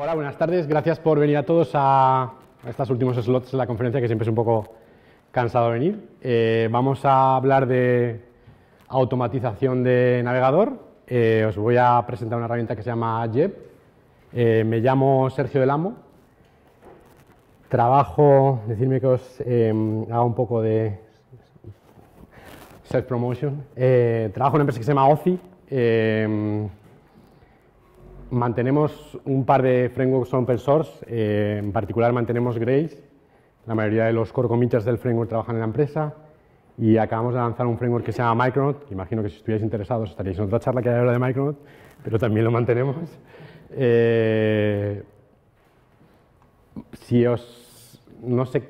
Hola, buenas tardes. Gracias por venir a todos a estos últimos slots de la conferencia, que siempre es un poco cansado venir. Eh, vamos a hablar de automatización de navegador. Eh, os voy a presentar una herramienta que se llama JEP. Eh, me llamo Sergio del Amo. Trabajo, decirme que os em, haga un poco de self-promotion. trabajo en una empresa que se llama OCI. Em, Mantenemos un par de frameworks open source, eh, en particular mantenemos Grace, la mayoría de los core committers del framework trabajan en la empresa y acabamos de lanzar un framework que se llama Micronaut, imagino que si estuvierais interesados estaríais en otra charla que hay ahora de Micronaut, pero también lo mantenemos. Eh, si os... no sé,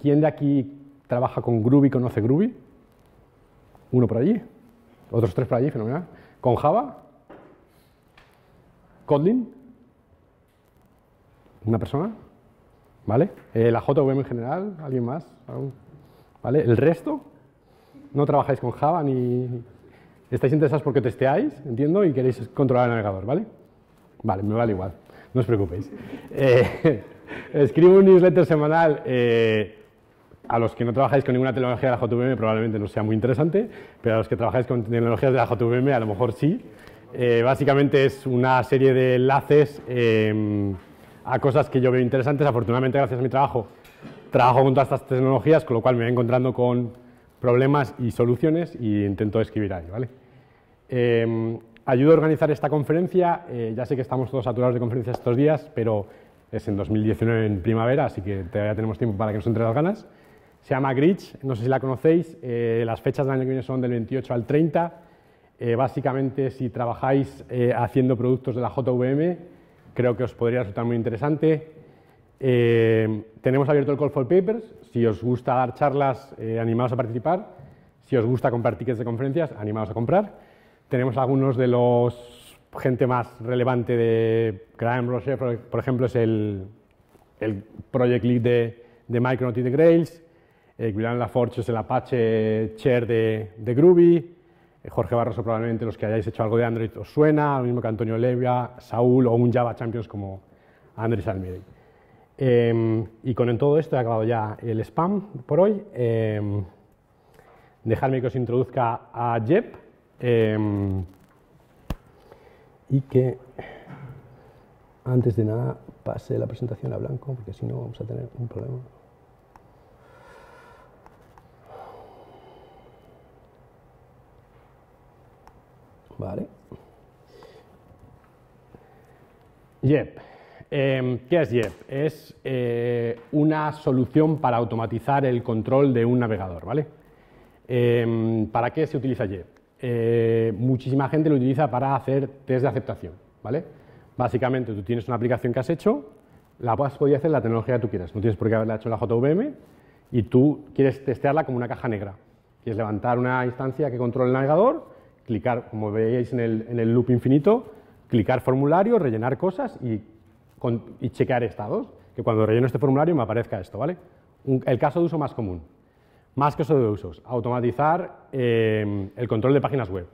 ¿quién de aquí trabaja con Groovy, conoce Groovy? Uno por allí, otros tres por allí, fenomenal. ¿Con Java? Kotlin, una persona, ¿vale? Eh, la JVM en general, alguien más, ¿vale? El resto, no trabajáis con Java ni estáis interesados porque testeáis, entiendo, y queréis controlar el navegador, ¿vale? Vale, me vale igual, no os preocupéis. Eh, escribo un newsletter semanal. Eh, a los que no trabajáis con ninguna tecnología de la JVM probablemente no sea muy interesante, pero a los que trabajáis con tecnologías de la JVM a lo mejor sí. Eh, básicamente es una serie de enlaces em, a cosas que yo veo interesantes. Afortunadamente, gracias a mi trabajo, trabajo con todas estas tecnologías, con lo cual me voy encontrando con problemas y soluciones y intento escribir ahí. ¿vale? Em, ayudo a organizar esta conferencia. Eh, ya sé que estamos todos saturados de conferencias estos días, pero es en 2019, en primavera, así que todavía tenemos tiempo para que nos entre las ganas. Se llama Gridge, no sé si la conocéis. Eh, las fechas del año que viene son del 28 al 30 eh, básicamente, si trabajáis eh, haciendo productos de la JVM, creo que os podría resultar muy interesante. Eh, tenemos abierto el Call for Papers. Si os gusta dar charlas, animaos a participar. Si os gusta comprar tickets de conferencias, animaos a comprar. Tenemos algunos de los gente más relevante de Graham Rocher, por ejemplo, es el, Project Lead de, de Micronaut de Grails. Laforge es el Apache Chair de, de Groovy. Eh, Jorge Barroso probablemente los que hayáis hecho algo de Android os suena, lo mismo que Antonio Levia, Saúl o un Java Champions como Andrés Almiri. Em, y con todo esto he acabado ya el spam por hoy. Em, dejadme que os introduzca a Jep em, y que antes de nada pase la presentación a blanco porque si no vamos a tener un problema. Vale. Em, ¿Qué es JEP? Es eh, una solución para automatizar el control de un navegador, ¿vale? Em, ¿Para qué se utiliza JEP? Eh, muchísima gente lo utiliza para hacer test de aceptación, ¿vale? Básicamente tú tienes una aplicación que has hecho, la has podido hacer la tecnología que tú quieras, no tienes por qué haberla hecho en la JVM y tú quieres testearla como una caja negra. Quieres levantar una instancia que controle el navegador clicar, como veíais en el, loop infinito, clicar formulario, rellenar cosas y, chequear estados, que cuando relleno este formulario me aparezca esto, ¿vale? el caso de uso más común, más caso de usos, automatizar eh, el control de páginas web.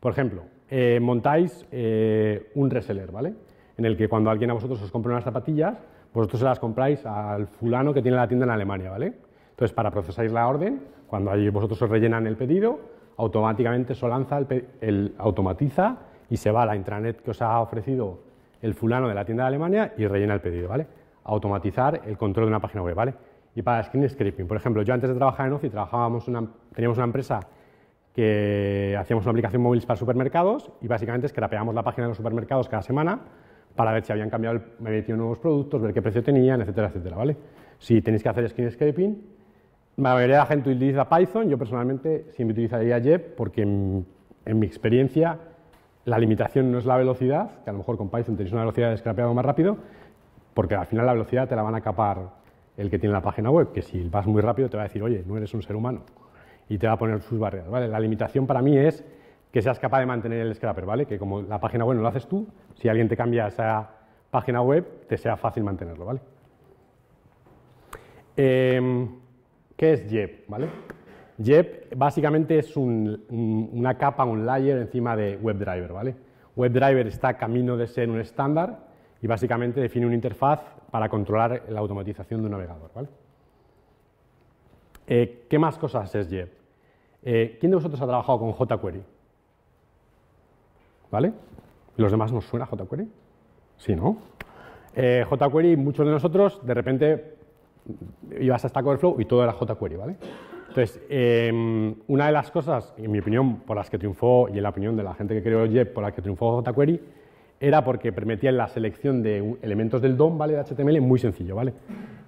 Por ejemplo, eh, montáis eh, un reseller, ¿vale? En el que cuando alguien a vosotros os compra unas zapatillas, vosotros se las compráis al fulano que tiene la tienda en Alemania, ¿vale? Entonces, para procesar la orden, cuando vosotros os rellenan el pedido, automáticamente eso lanza el automatiza y se va a la intranet que os ha ofrecido el fulano de la tienda de Alemania y rellena el pedido, ¿vale? Automatizar el control de una página web, ¿vale? Y para screen scraping, por ejemplo, yo antes de trabajar en Office trabajábamos una, teníamos una empresa que hacíamos una aplicación móvil para supermercados y básicamente scrapeábamos la página de los supermercados cada semana para ver si habían cambiado, el, metido nuevos productos, ver qué precio tenían, etcétera, etcétera, ¿vale? Si tenéis que hacer screen scraping, la mayoría de la gente utiliza Python, yo personalmente siempre utilizaría JEP porque en, mi experiencia la limitación no es la velocidad, que a lo mejor con Python tenéis una velocidad de scrapeado más rápido, porque al final la velocidad te la van a capar el que tiene la página web, que si vas muy rápido te va a decir, oye, no eres un ser humano, y te va a poner sus barreras. ¿vale? La limitación para mí es que seas capaz de mantener el scraper, ¿vale? que como la página web no lo haces tú, si alguien te cambia esa página web, te sea fácil mantenerlo. ¿vale? Eh, ¿Qué es JEP? ¿Vale? JEP básicamente es una capa, un layer encima de WebDriver. ¿vale? WebDriver está camino de ser un estándar y básicamente define una interfaz para controlar la automatización de un navegador. ¿vale? Eh, ¿Qué más cosas es JEP? Eh, ¿Quién de vosotros ha trabajado con jQuery? ¿Vale? ¿Los demás nos suena jQuery? Sí, ¿no? Eh, jQuery, muchos de nosotros, de repente ibas a Stack Overflow y todo era jQuery, ¿vale? Entonces, em, una de las cosas, en mi opinión, por las que triunfó y en la opinión de la gente que creó JEP, por la que triunfó jQuery, era porque permitía la selección de elementos del DOM, ¿vale? De HTML muy sencillo, ¿vale?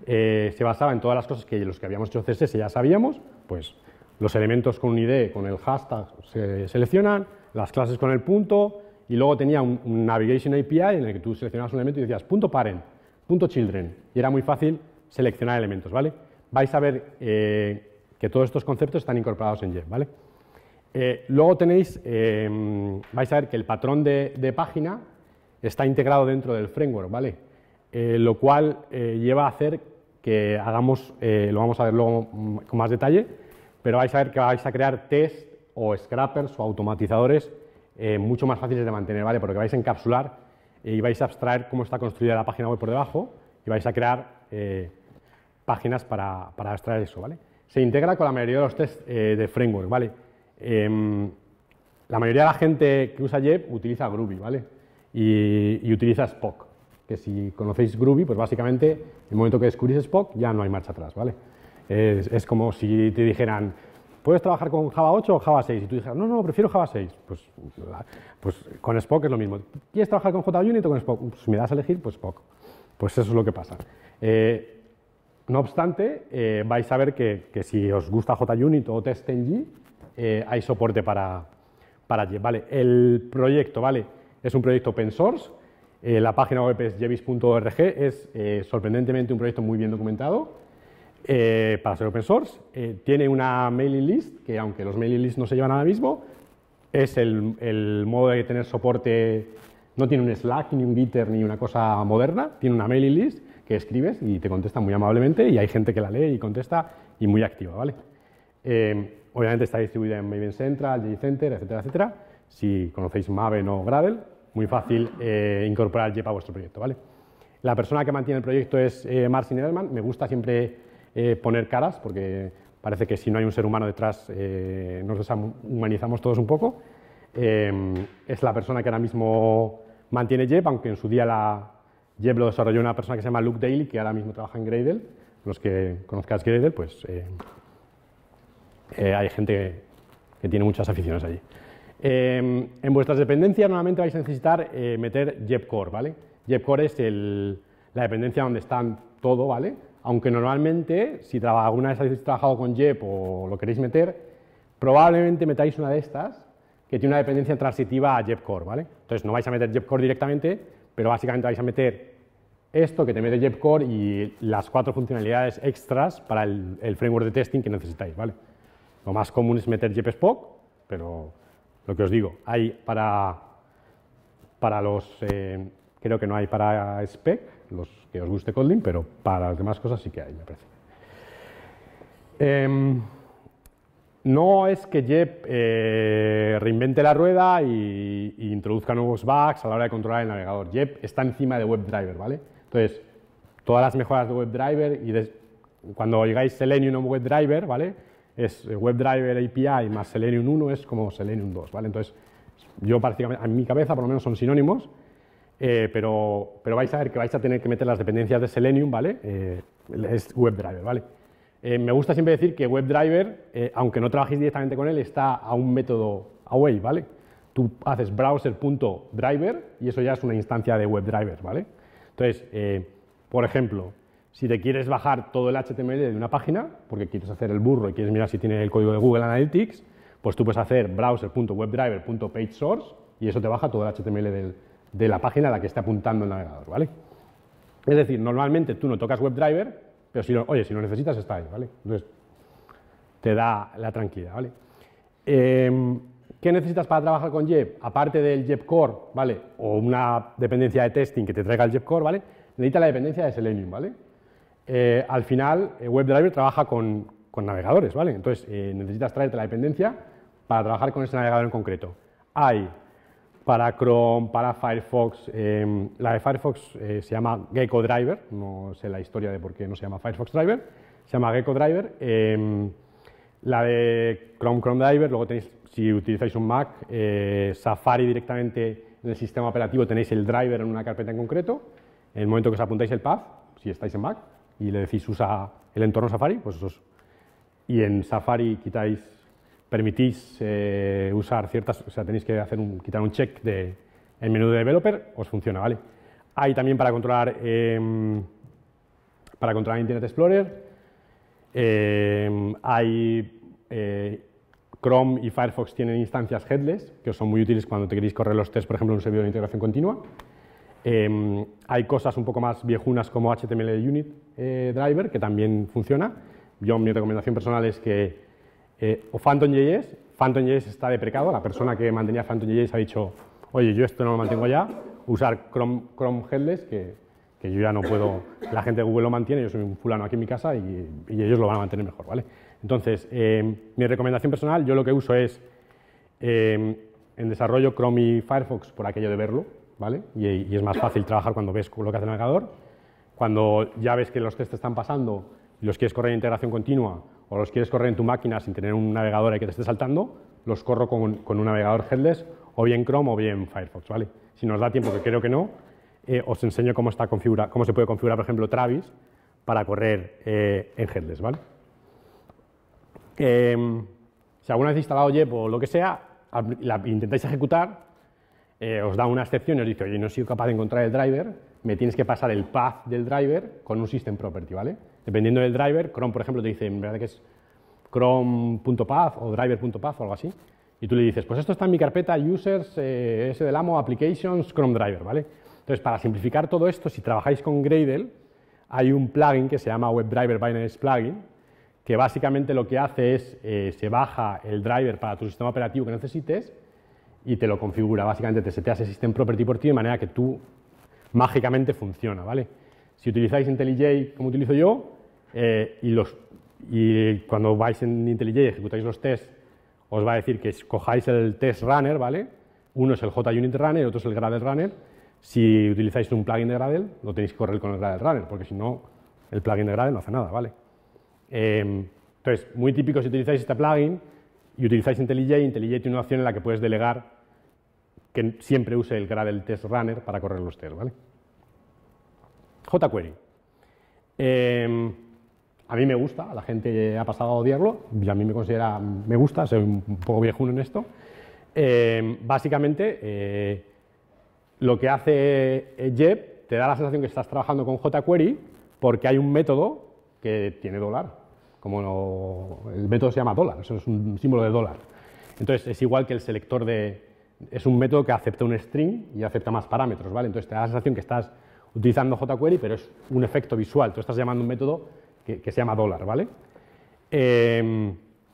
Eh, se basaba en todas las cosas que los que habíamos hecho CSS ya sabíamos, pues los elementos con un ID, con el hashtag, se seleccionan, las clases con el punto, y luego tenía un, navigation API en el que tú seleccionabas un elemento y decías punto parent, punto children, y era muy fácil seleccionar elementos, ¿vale? Vais a ver eh, que todos estos conceptos están incorporados en Jeff, ¿vale? Eh, luego tenéis, eh, vais a ver que el patrón de, página está integrado dentro del framework, ¿vale? lo cual lleva a hacer que hagamos, lo vamos a ver luego mm, con más detalle, pero vais a ver que vais a crear test o scrappers o automatizadores mucho más fáciles de mantener, ¿vale? Porque vais a encapsular y vais a abstraer cómo está construida la página web por debajo y vais a crear páginas para, para extraer eso, ¿vale? Se integra con la mayoría de los test eh, de framework, ¿vale? Em, la mayoría de la gente que usa JEP utiliza Groovy, ¿vale? Y, utiliza Spock, que si conocéis Groovy, pues básicamente el momento que descubrís Spock ya no hay marcha atrás, ¿vale? Es, como si te dijeran, ¿puedes trabajar con Java 8 o Java 6? Y tú dijeras, no, no, prefiero Java 6. Pues, pues con Spock es lo mismo. ¿Quieres trabajar con JUnit o con Spock? Pues, me das a elegir, pues Spock. Pues eso es lo que pasa. Eh, no obstante, eh, vais a ver que, si os gusta JUnit o TestNG, eh, hay soporte para, para ¿vale? El proyecto ¿vale? es un proyecto open source, eh, la página web es jevis.org, es sorprendentemente un proyecto muy bien documentado para ser open source, tiene una mailing list, que aunque los mailing lists no se llevan ahora mismo, es el, el modo de tener soporte, no tiene un Slack, ni un Gitter, ni una cosa moderna, tiene una mailing list que escribes y te contesta muy amablemente y hay gente que la lee y contesta y muy activa, ¿vale? Eh, obviamente está distribuida en Maven Central, JCenter, etcétera, etcétera. Si conocéis Maven o Gravel, muy fácil eh, incorporar JEP a vuestro proyecto, ¿vale? La persona que mantiene el proyecto es eh, Marcin Edelman. Me gusta siempre eh, poner caras porque parece que si no hay un ser humano detrás nos deshumanizamos todos un poco. es la persona que ahora mismo mantiene JEP, aunque en su día la, Jeb lo desarrolló una persona que se llama Luke Daly, que ahora mismo trabaja en Gradle. Los que conozcáis Gradle, pues eh, eh, hay gente que, tiene muchas aficiones allí. Eh, en vuestras dependencias normalmente vais a necesitar meter Jeb Core, ¿vale? Core es la dependencia donde está todo, ¿vale? Aunque normalmente, si alguna vez habéis trabajado con Jeb o lo queréis meter, probablemente metáis una de estas que tiene una dependencia transitiva a JEP Core, ¿vale? Entonces no vais a meter JEP Core directamente, pero básicamente vais a meter esto que te mete Core y las cuatro funcionalidades extras para el, framework de testing que necesitáis, ¿vale? Lo más común es meter Spock, pero lo que os digo, hay para, para los, eh, creo que no hay para spec, los que os guste Kotlin, pero para las demás cosas sí que hay, me parece. Em, no es que JEP eh, reinvente la rueda e introduzca nuevos bugs a la hora de controlar el navegador. JEP está encima de WebDriver, ¿vale? Entonces, todas las mejoras de WebDriver y cuando llegáis Selenium WebDriver, ¿vale? Es eh, WebDriver API más Selenium 1 es como Selenium 2, ¿vale? Entonces, yo prácticamente, en mi cabeza por lo menos son sinónimos, eh, pero, vais a ver que vais a tener que meter las dependencias de Selenium, ¿vale? Eh, es WebDriver, ¿vale? me gusta siempre decir que WebDriver, aunque no trabajéis directamente con él, está a un método away, ¿vale? Tú haces browser.driver y eso ya es una instancia de WebDriver, ¿vale? Entonces, eh, por ejemplo, si te quieres bajar todo el HTML de una página, porque quieres hacer el burro y quieres mirar si tiene el código de Google Analytics, pues tú puedes hacer browser.webdriver.pageSource y eso te baja todo el HTML de la página a la que está apuntando el navegador, ¿vale? Es decir, normalmente tú no tocas WebDriver, pero si lo, oye, si lo necesitas está ahí, ¿vale? Entonces, te da la tranquilidad, ¿vale? Eh, ¿Qué necesitas para trabajar con JEP? Aparte del JEP Core, ¿vale? O una dependencia de testing que te traiga el JEP Core, ¿vale? Necesita la dependencia de Selenium, ¿vale? Eh, al final, eh, WebDriver trabaja con, navegadores, ¿vale? Entonces, eh, necesitas traerte la dependencia para trabajar con ese navegador en concreto. Hay para Chrome, para Firefox, em, la de Firefox se llama Gecko Driver, no sé la historia de por qué no se llama Firefox Driver, se llama Gecko Driver. Em, la de Chrome Chrome Driver, luego tenéis si utilizáis un Mac, eh, Safari directamente en el sistema operativo tenéis el driver en una carpeta en concreto. En el momento que os apuntáis el path, si estáis en Mac, y le decís usa el entorno Safari, pues Y en Safari quitáis, permitís eh, usar ciertas, o sea, tenéis que hacer un, quitar un check de el menú de developer, os funciona, ¿vale? Hay también para controlar, em, para controlar Internet Explorer, em, hay eh, Chrome y Firefox tienen instancias headless, que son muy útiles cuando te queréis correr los test, por ejemplo, en un servidor de integración continua. Em, hay cosas un poco más viejunas como HTML Unit eh, Driver, que también funciona. Yo, mi recomendación personal es que eh, o PhantomJS, PhantomJS está deprecado, la persona que mantenía PhantomJS ha dicho, oye, yo esto no lo mantengo ya, usar Chrome, Headless, que, yo ya no puedo, la gente de Google lo mantiene, yo soy un fulano aquí en mi casa y, y ellos lo van a mantener mejor, ¿vale? Entonces, eh, mi recomendación personal, yo lo que uso es eh, en desarrollo Chrome y Firefox por aquello de verlo, ¿vale? Y, es más fácil trabajar cuando ves lo que hace el navegador. Cuando ya ves que los test están pasando y los quieres correr en integración continua o los quieres correr en tu máquina sin tener un navegador que te esté saltando, los corro con, un navegador headless o bien Chrome o bien Firefox, ¿vale? Si nos da tiempo, que creo que no, eh, os enseño cómo, cómo se puede configurar, por ejemplo, Travis para correr en headless, ¿vale? Em, si alguna vez instalado JEP o lo que sea, la intentáis ejecutar, eh, os da una excepción y os dice, oye, no he sido capaz de encontrar el driver, me tienes que pasar el path del driver con un system property, ¿vale? Dependiendo del driver, Chrome, por ejemplo, te dice, en verdad que es chrome.path o driver.path o algo así, y tú le dices, pues esto está en mi carpeta users, ese eh, del amo, applications, Chrome driver, ¿vale? Entonces, para simplificar todo esto, si trabajáis con Gradle, hay un plugin que se llama WebDriver Binance Plugin, que básicamente lo que hace es, eh, se baja el driver para tu sistema operativo que necesites y te lo configura, básicamente te seteas ese system property por ti de manera que tú mágicamente funciona, ¿vale? Si utilizáis IntelliJ como utilizo yo eh, y, los, y cuando vais en IntelliJ ejecutáis los tests, os va a decir que cojáis el test runner, ¿vale? Uno es el JUnit runner, otro es el Gradle runner. Si utilizáis un plugin de Gradle, lo tenéis que correr con el Gradle runner, porque si no, el plugin de Gradle no hace nada, ¿vale? Em, entonces, muy típico si utilizáis este plugin y utilizáis IntelliJ, IntelliJ tiene una opción en la que puedes delegar que siempre use el Gradle Test Runner para correr los tests, ¿vale? jQuery. Em, a mí me gusta, la gente ha pasado a odiarlo, y a mí me considera, me gusta, soy un poco viejuno en esto. Em, básicamente, eh, lo que hace eh, JEP te da la sensación que estás trabajando con jQuery porque hay un método que tiene dólar, como el método se llama dólar, eso es un símbolo de dólar. Entonces es igual que el selector de, es un método que acepta un string y acepta más parámetros, ¿vale? Entonces te da la sensación que estás utilizando jQuery, pero es un efecto visual, tú estás llamando un método que, se llama dólar, ¿vale? Eh,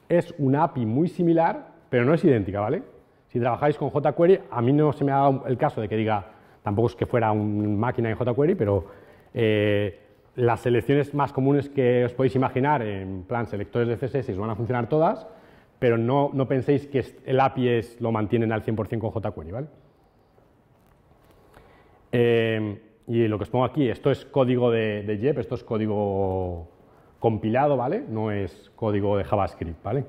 es una API muy similar, pero no es idéntica, ¿vale? Si trabajáis con jQuery, a mí no se me ha dado el caso de que diga, tampoco es que fuera una máquina en jQuery, pero... Eh, las selecciones más comunes que os podéis imaginar en plan selectores de CSS van a funcionar todas, pero no, penséis que el API es, lo mantienen al 100% con jQuery. ¿vale? Eh, y lo que os pongo aquí, esto es código de, JEP, esto es código compilado, ¿vale? No es código de JavaScript, ¿vale?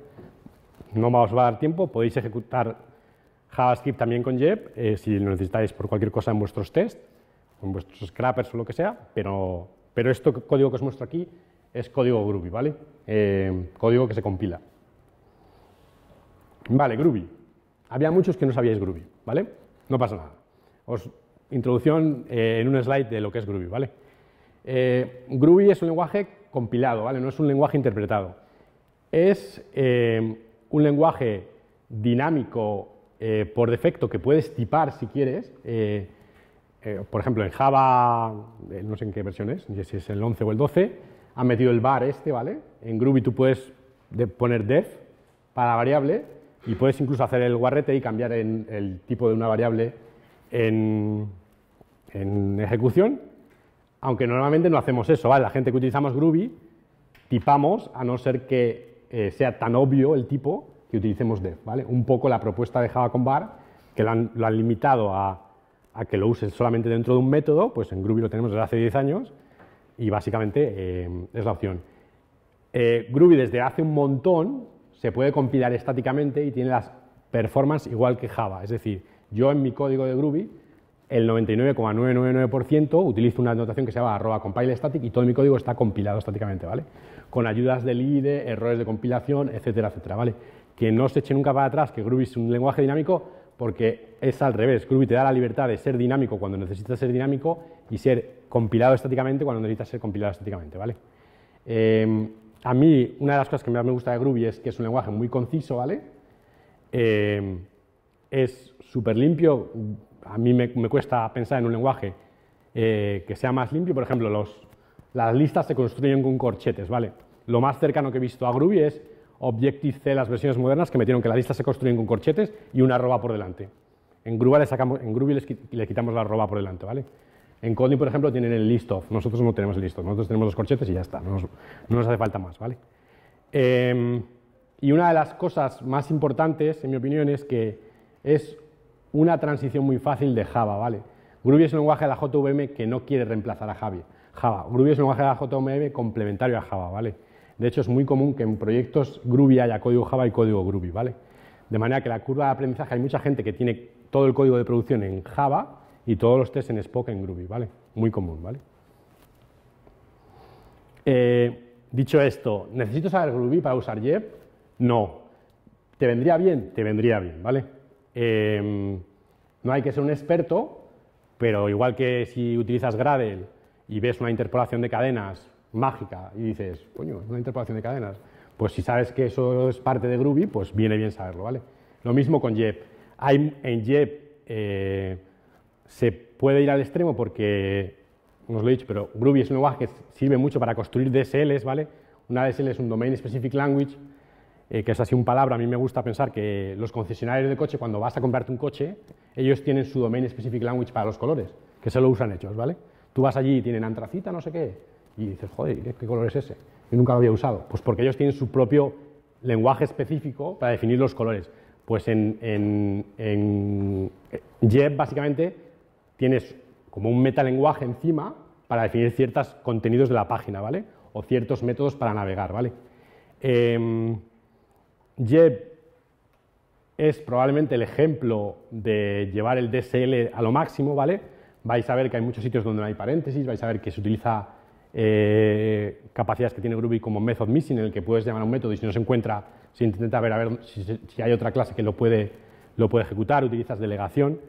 No os va a dar tiempo, podéis ejecutar JavaScript también con JEP eh, si lo necesitáis por cualquier cosa en vuestros tests, en vuestros scrappers o lo que sea, pero pero este código que os muestro aquí es código Groovy, ¿vale? Eh, código que se compila. Vale, Groovy. Había muchos que no sabíais Groovy, ¿vale? No pasa nada. Os introducción eh, en un slide de lo que es Groovy, ¿vale? Eh, Groovy es un lenguaje compilado, ¿vale? No es un lenguaje interpretado. Es un lenguaje dinámico por defecto que puedes tipar si quieres, eh, por ejemplo, en Java, eh, no sé en qué versión es, si es el 11 o el 12, han metido el bar este, ¿vale? En Groovy tú puedes poner def para variable y puedes incluso hacer el guarrete y cambiar el tipo de una variable en, en ejecución, aunque normalmente no hacemos eso, ¿vale? La gente que utilizamos Groovy tipamos a no ser que eh, sea tan obvio el tipo que utilicemos def, ¿vale? Un poco la propuesta de Java con bar que lo han limitado a a que lo uses solamente dentro de un método, pues en Groovy lo tenemos desde hace 10 años y básicamente eh, es la opción. Eh, Groovy desde hace un montón se puede compilar estáticamente y tiene las performance igual que Java. Es decir, yo en mi código de Groovy, el 99,999% utilizo una anotación que se llama arroba compile static y todo mi código está compilado estáticamente, ¿vale? Con ayudas del IDE, errores de compilación, etcétera, etcétera, ¿vale? Que no se eche nunca para atrás que Groovy es un lenguaje dinámico, porque es al revés. Groovy te da la libertad de ser dinámico cuando necesitas ser dinámico y ser compilado estáticamente cuando necesitas ser compilado estáticamente, ¿vale? Em, a mí, una de las cosas que más me gusta de Groovy es que es un lenguaje muy conciso, ¿vale? Em, es súper limpio. A mí me, cuesta pensar en un lenguaje eh, que sea más limpio. Por ejemplo, las listas se construyen con corchetes, ¿vale? Lo más cercano que he visto a Groovy es Objective-C, las versiones modernas, que metieron que la lista se construyen con corchetes y una arroba por delante. En Groovy le, le quitamos la arroba por delante, ¿vale? En Kotlin, por ejemplo, tienen el list of. Nosotros no tenemos el list of. Nosotros tenemos los corchetes y ya está. No nos, hace falta más, ¿vale? Em, y una de las cosas más importantes, en mi opinión, es que es una transición muy fácil de Java, ¿vale? Groovy es un lenguaje de la JVM que no quiere reemplazar a Java. Groovy es un lenguaje de la JVM complementario a Java, ¿vale? De hecho, es muy común que en proyectos Groovy haya código Java y código Groovy, ¿vale? De manera que la curva de aprendizaje, hay mucha gente que tiene todo el código de producción en Java y todos los tests en Spock en Groovy, ¿vale? Muy común, ¿vale? Eh, dicho esto, ¿necesito saber Groovy para usar JEP? No. ¿Te vendría bien? Te vendría bien, ¿vale? Em, no hay que ser un experto, pero igual que si utilizas Gradle y ves una interpolación de cadenas mágica y dices, coño, es una interpolación de cadenas. Pues si sabes que eso es parte de Groovy, pues viene bien saberlo, ¿vale? Lo mismo con JEP. en JEP eh, se puede ir al extremo porque, no os lo he dicho, pero Groovy es un lenguaje que sirve mucho para construir DSLs, ¿vale? Una DSL es un Domain Specific Language, eh, que es así un palabra, a mí me gusta pensar que los concesionarios de coche, cuando vas a comprarte un coche, ellos tienen su Domain Specific Language para los colores, que se lo usan hechos, ¿vale? Tú vas allí y tienen antracita, no sé qué, y dices, joder, ¿qué, color es ese? Yo nunca lo había usado. Pues porque ellos tienen su propio lenguaje específico para definir los colores. Pues en, en, JEP básicamente tienes como un metalenguaje encima para definir ciertos contenidos de la página, ¿vale? O ciertos métodos para navegar, ¿vale? Eh, em, JEP es probablemente el ejemplo de llevar el DSL a lo máximo, ¿vale? Vais a ver que hay muchos sitios donde no hay paréntesis, vais a ver que se utiliza eh, capacidades que tiene Groovy como method missing, en el que puedes llamar a un método y si no se encuentra, si intenta ver a ver si, hay otra clase que lo puede, lo puede ejecutar, utilizas delegación,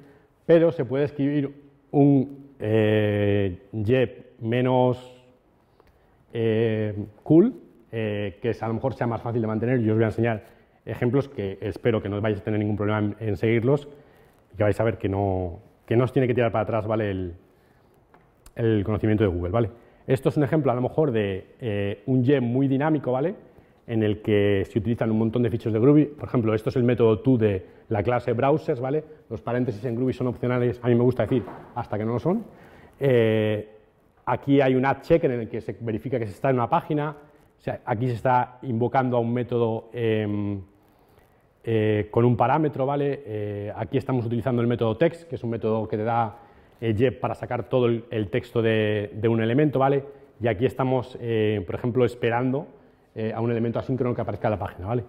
pero se puede escribir un eh, JEP menos eh, cool, eh, que a lo mejor sea más fácil de mantener. Yo os voy a enseñar ejemplos que espero que no vais a tener ningún problema en, seguirlos y que vais a ver que no, que no os tiene que tirar para atrás ¿vale? el, el conocimiento de Google. ¿vale? Esto es un ejemplo a lo mejor de eh, un gem muy dinámico, ¿vale? En el que se utilizan un montón de fichos de Groovy. Por ejemplo, esto es el método to de la clase browsers, ¿vale? Los paréntesis en Groovy son opcionales, a mí me gusta decir, hasta que no lo son. Eh, aquí hay un add check en el que se verifica que se está en una página. O sea, aquí se está invocando a un método em, eh, con un parámetro, ¿vale? aquí estamos utilizando el método text, que es un método que te da eh, para sacar todo el, texto de, un elemento, ¿vale? Y aquí estamos, eh, por ejemplo, esperando eh, a un elemento asíncrono que aparezca en la página, ¿vale?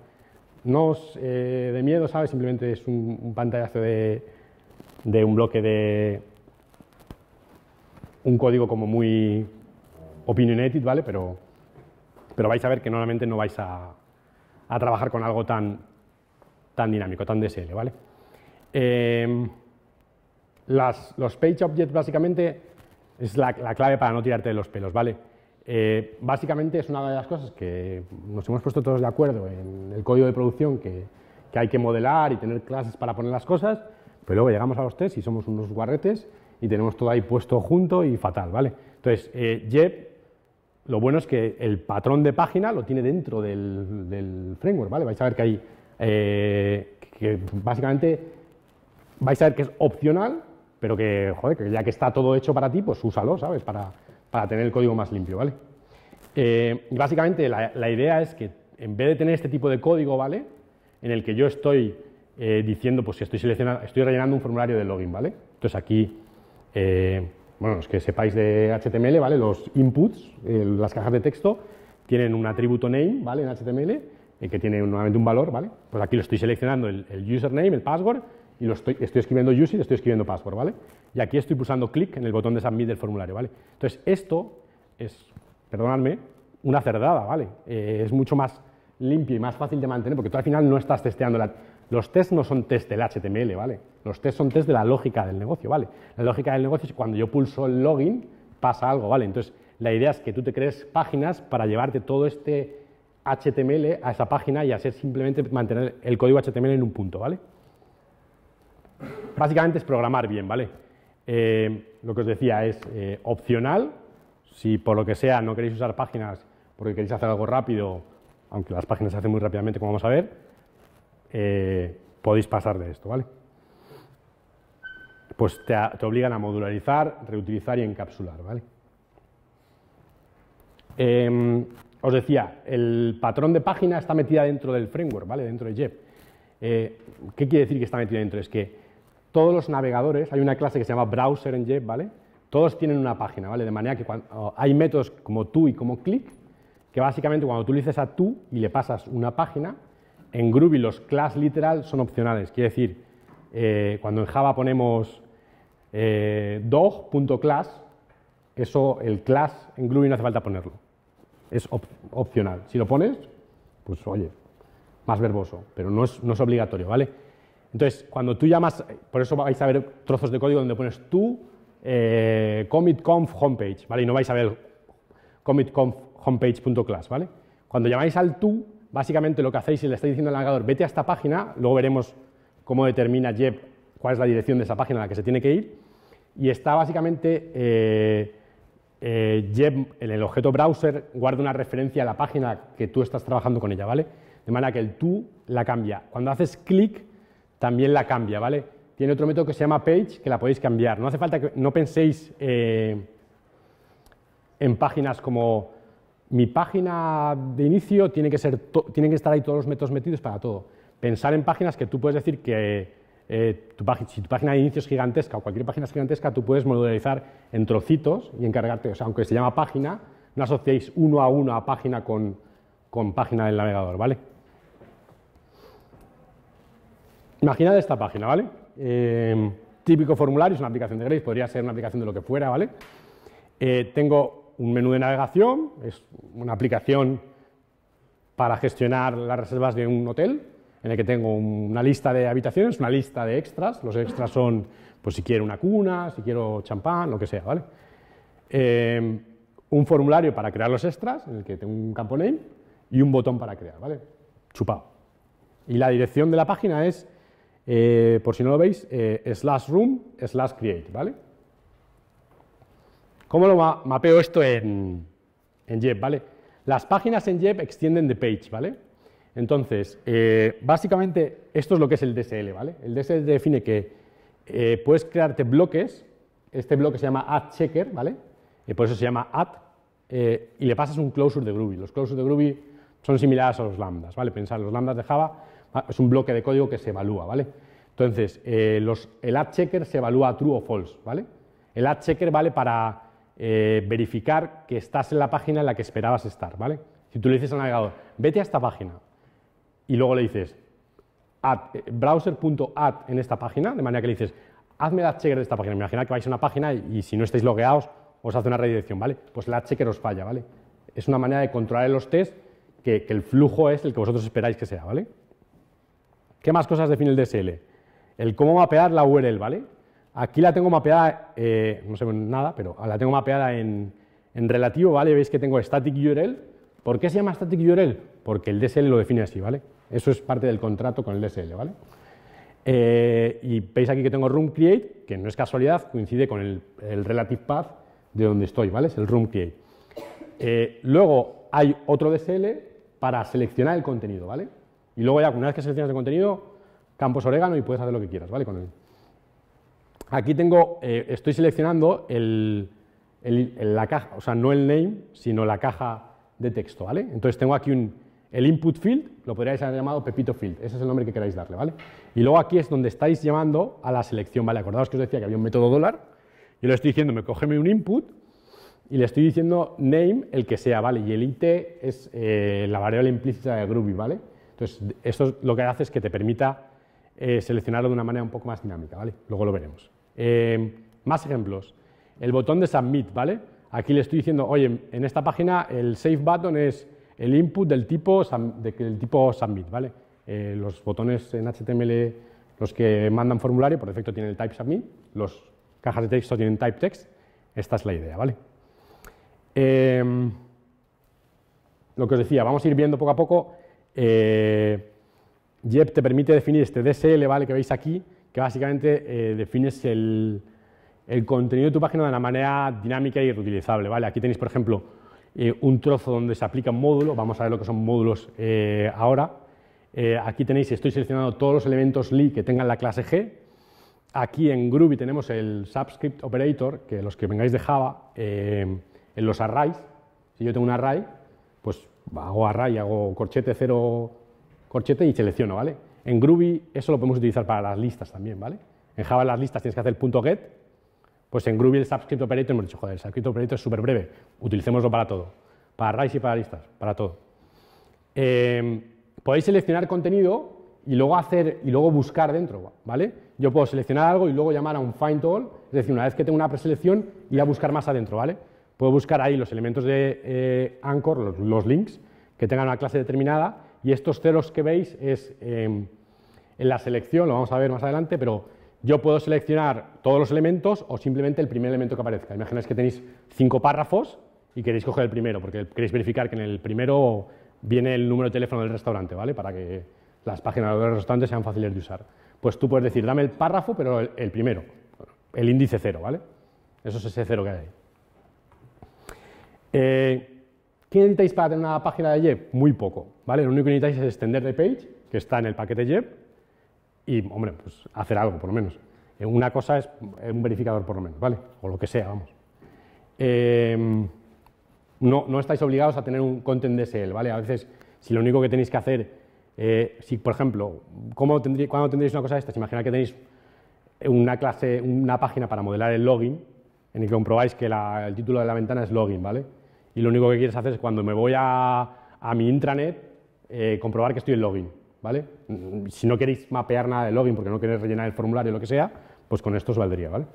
No os de miedo, ¿sabes? Simplemente es un, pantallazo de, de, un bloque de un código como muy opinionated, ¿vale? Pero, pero vais a ver que normalmente no vais a, a trabajar con algo tan, tan dinámico, tan DSL, ¿vale? los page objects básicamente es la, clave para no tirarte de los pelos, ¿vale? Eh, básicamente es una de las cosas que nos hemos puesto todos de acuerdo en el código de producción que, hay que modelar y tener clases para poner las cosas, pero luego llegamos a los test y somos unos guarretes y tenemos todo ahí puesto junto y fatal, ¿vale? Entonces, eh, JEP, lo bueno es que el patrón de página lo tiene dentro del, framework, ¿vale? Vais a ver que hay, eh, que básicamente, vais a ver que es opcional pero que, joder, que ya que está todo hecho para ti, pues úsalo, ¿sabes? Para, para tener el código más limpio, ¿vale? Eh, y básicamente la, la, idea es que en vez de tener este tipo de código, ¿vale? En el que yo estoy eh, diciendo, pues si estoy seleccionando, estoy rellenando un formulario de login, ¿vale? Entonces aquí, eh, bueno, los que sepáis de HTML, ¿vale? Los inputs, las cajas de texto, tienen un atributo name, ¿vale? En HTML, que tiene nuevamente un valor, ¿vale? Pues aquí lo estoy seleccionando el, el username, el password, y lo estoy, escribiendo using, estoy escribiendo password, ¿vale? Y aquí estoy pulsando clic en el botón de submit del formulario, ¿vale? Entonces, esto es, perdonadme, una cerdada, ¿vale? Eh, es mucho más limpio y más fácil de mantener porque tú al final no estás testeando la... Los tests no son test del HTML, ¿vale? Los tests son test de la lógica del negocio, ¿vale? La lógica del negocio es cuando yo pulso el login pasa algo, ¿vale? Entonces, la idea es que tú te crees páginas para llevarte todo este HTML a esa página y hacer simplemente mantener el código HTML en un punto, ¿vale? básicamente es programar bien, ¿vale? Eh, lo que os decía es eh, opcional, si por lo que sea no queréis usar páginas porque queréis hacer algo rápido, aunque las páginas se hacen muy rápidamente, como vamos a ver, eh, podéis pasar de esto, ¿vale? Pues te, obligan a modularizar, reutilizar y encapsular, ¿vale? Em, os decía, el patrón de página está metida dentro del framework, ¿vale? Dentro de JEP. ¿Qué quiere decir que está metido dentro? Es que todos los navegadores, hay una clase que se llama browser en JET, ¿vale? Todos tienen una página, ¿vale? De manera que cuando, hay métodos como tú y como click, que básicamente cuando tú le dices a tú y le pasas una página, en Groovy los class literal son opcionales, quiere decir, eh, cuando en Java ponemos eh, dog.class, eso, el class en Groovy no hace falta ponerlo, es opcional. Si lo pones, pues oye, más verboso, pero no es, no es obligatorio, ¿vale? Entonces, cuando tú llamas, por eso vais a ver trozos de código donde pones tú eh, commit.conf homepage, ¿vale? Y no vais a ver commit.conf homepage.class, ¿vale? Cuando llamáis al tú, básicamente lo que hacéis es le estáis diciendo al navegador, vete a esta página, luego veremos cómo determina Jeb cuál es la dirección de esa página a la que se tiene que ir, y está básicamente eh, eh, Jeb en el objeto browser guarda una referencia a la página que tú estás trabajando con ella, ¿vale? De manera que el tú la cambia. Cuando haces clic, también la cambia, ¿vale? Tiene otro método que se llama page, que la podéis cambiar. No hace falta que no penséis eh, en páginas como mi página de inicio tiene que ser tienen que estar ahí todos los métodos metidos para todo. Pensar en páginas que tú puedes decir que eh, tu si tu página de inicio es gigantesca o cualquier página es gigantesca, tú puedes modularizar en trocitos y encargarte, o sea, aunque se llama página, no asociéis uno a uno a página con página del navegador, ¿vale? Imaginad esta página, ¿vale? Eh, típico formulario, es una aplicación de Grace, podría ser una aplicación de lo que fuera, ¿vale? Eh, tengo un menú de navegación, es una aplicación para gestionar las reservas de un hotel, en el que tengo una lista de habitaciones, una lista de extras. Los extras son, pues si quiero una cuna, si quiero champán, lo que sea, ¿vale? Eh, un formulario para crear los extras, en el que tengo un campo name, y un botón para crear, ¿vale? Chupado. Y la dirección de la página es eh, por si no lo veis, eh, slash room, slash create, ¿vale? ¿Cómo lo mapeo esto en, en JEP, ¿vale? Las páginas en JEP extienden de page, ¿vale? Entonces, eh, básicamente esto es lo que es el DSL, ¿vale? El DSL define que puedes crearte bloques, este bloque se llama add checker, ¿vale? por eso se llama add, y le pasas un closure de Groovy. Los closures de Groovy son similares a los lambdas, ¿vale? Pensar, los lambdas de Java Ah, es un bloque de código que se evalúa, ¿vale? Entonces, eh, el add checker se evalúa true o false, ¿vale? El add checker vale para eh, verificar que estás en la página en la que esperabas estar, ¿vale? Si tú le dices al navegador, vete a esta página, y luego le dices, eh, browser.add en esta página, de manera que le dices, hazme el add checker de esta página. Imagina que vais a una página y, si no estáis logueados, os hace una redirección, ¿vale? Pues el add checker os falla, ¿vale? Es una manera de controlar en los tests que, que el flujo es el que vosotros esperáis que sea, ¿vale? ¿Qué más cosas define el DSL? El cómo mapear la URL, ¿vale? Aquí la tengo mapeada, eh, no sé nada, pero la tengo mapeada en, relativo, ¿vale? Veis que tengo static URL. ¿Por qué se llama static URL? Porque el DSL lo define así, ¿vale? Eso es parte del contrato con el DSL, ¿vale? Eh, y veis aquí que tengo room create, que no es casualidad, coincide con el, el relative path de donde estoy, ¿vale? Es el room create. Eh, luego hay otro DSL para seleccionar el contenido, ¿vale? Y luego ya, una vez que seleccionas el contenido, campos orégano y puedes hacer lo que quieras, ¿vale? Con él. Aquí tengo, eh, estoy seleccionando el, la caja, o sea, no el name, sino la caja de texto, ¿vale? Entonces tengo aquí un, el input field, lo podríais haber llamado Pepito field, ese es el nombre que queráis darle, ¿vale? Y luego aquí es donde estáis llamando a la selección, ¿vale? Acordaos que os decía que había un método dólar, yo le estoy diciendo, me cogeme un input y le estoy diciendo name, el que sea, ¿vale? Y el IT es eh, la variable implícita de Groovy, ¿vale? Entonces, esto lo que hace es que te permita eh, seleccionarlo de una manera un poco más dinámica, ¿vale? Luego lo veremos. Em, más ejemplos. El botón de Submit, ¿vale? Aquí le estoy diciendo, oye, en esta página el Save Button es el input del tipo, el tipo Submit, ¿vale? Eh, los botones en HTML, los que mandan formulario, por defecto tienen el type Submit, los cajas de texto tienen type text, esta es la idea, ¿vale? Em, lo que os decía, vamos a ir viendo poco a poco eh, JEP te permite definir este DSL ¿vale? que veis aquí, que básicamente eh, defines el, contenido de tu página de una manera dinámica y reutilizable. ¿vale? Aquí tenéis, por ejemplo, eh, un trozo donde se aplica un módulo, vamos a ver lo que son módulos eh, ahora. aquí tenéis, estoy seleccionando todos los elementos Li que tengan la clase G. Aquí en Groovy tenemos el subscript operator, que los que vengáis de Java, en los arrays, si yo tengo un array, pues hago array, hago corchete cero corchete y selecciono, ¿vale? En Groovy eso lo podemos utilizar para las listas también, ¿vale? En Java las listas tienes que hacer punto .get, pues en Groovy el subscript operator hemos dicho, joder, el subscript operator es súper breve, utilicémoslo para todo, para arrays y para listas, para todo. Em, podéis seleccionar contenido y luego hacer y luego buscar dentro, ¿vale? Yo puedo seleccionar algo y luego llamar a un find all, es decir, una vez que tengo una preselección, ir a buscar más adentro, ¿vale? Puedo buscar ahí los elementos de eh, anchor, los, links, que tengan una clase determinada, y estos ceros que veis es em, en la selección, lo vamos a ver más adelante, pero yo puedo seleccionar todos los elementos o simplemente el primer elemento que aparezca. Imagináis que tenéis cinco párrafos y queréis coger el primero, porque queréis verificar que en el primero viene el número de teléfono del restaurante, ¿vale? Para que las páginas de los restaurantes sean fáciles de usar. Pues tú puedes decir, dame el párrafo, pero el, primero, el índice cero, ¿vale? Eso es ese cero que hay ahí. Eh, ¿Qué necesitáis para tener una página de JEP? Muy poco, ¿vale? Lo único que necesitáis es extender de page, que está en el paquete JEP, y, hombre, pues hacer algo, por lo menos. Eh, una cosa es eh, un verificador, por lo menos, ¿vale? O lo que sea, vamos. Em, no, estáis obligados a tener un content DSL, ¿vale? A veces, si lo único que tenéis que hacer, eh, si, por ejemplo, ¿cómo ¿cuándo tendréis una cosa de estas? Imaginad que tenéis una clase, una página para modelar el login, en el que comprobáis que el título de la ventana es login, ¿vale? y lo único que quieres hacer es cuando me voy a, mi intranet, eh, comprobar que estoy en login. ¿vale? Si no queréis mapear nada de login porque no queréis rellenar el formulario o lo que sea, pues con esto os valdría. ¿vale?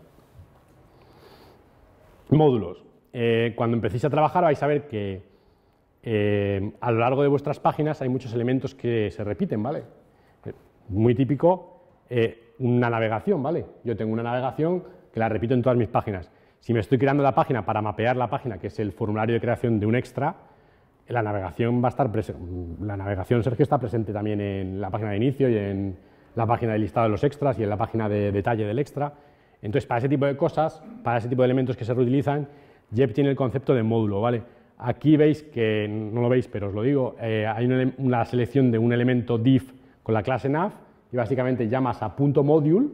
Módulos. Eh, cuando empecéis a trabajar vais a ver que eh, a lo largo de vuestras páginas hay muchos elementos que se repiten. ¿vale? Muy típico, una navegación. ¿vale? Yo tengo una navegación que la repito en todas mis páginas si me estoy creando la página para mapear la página, que es el formulario de creación de un extra, la navegación va a estar mm, la navegación Sergio está presente también en la página de inicio y en la página de listado de los extras y en la página de detalle del extra. Entonces, para ese tipo de cosas, para ese tipo de elementos que se reutilizan, JEP tiene el concepto de módulo, ¿vale? Aquí veis que, no lo veis, pero os lo digo, eh, hay una, una, selección de un elemento div con la clase nav y básicamente llamas a punto .module